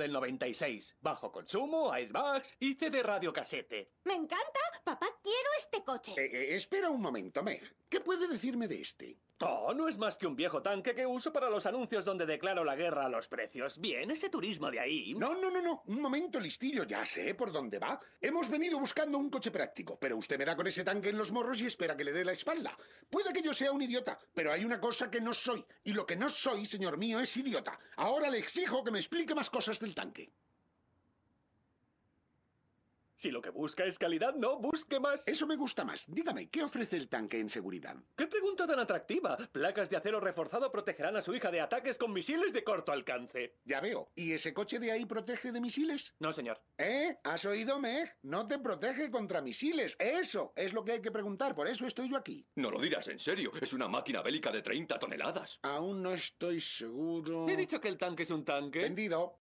del 96. Bajo consumo, airbags y CD radio casete. ¡Me encanta! ¡Papá, quiero este coche. Eh, eh, espera un momento, Meg. ¿Qué puede decirme de este? Oh, no es más que un viejo tanque que uso para los anuncios donde declaro la guerra a los precios. Bien, ese turismo de ahí. No, no, no, no. Un momento, listillo, ya sé por dónde va. Hemos venido buscando un coche práctico, pero usted me da con ese tanque en los morros y espera que le dé la espalda. Puede que yo sea un idiota, pero hay una cosa que no soy. Y lo que no soy, señor mío, es idiota. Ahora le exijo que me explique más cosas del tanque. Si lo que busca es calidad, no busque más. Eso me gusta más. Dígame, ¿qué ofrece el tanque en seguridad? ¡Qué pregunta tan atractiva! Placas de acero reforzado protegerán a su hija de ataques con misiles de corto alcance. Ya veo. ¿Y ese coche de ahí protege de misiles? No, señor. ¿Eh? ¿Has oído, Meg? No te protege contra misiles. Eso es lo que hay que preguntar. Por eso estoy yo aquí. No lo dirás en serio. Es una máquina bélica de 30 toneladas. Aún no estoy seguro. He dicho que el tanque es un tanque. Vendido.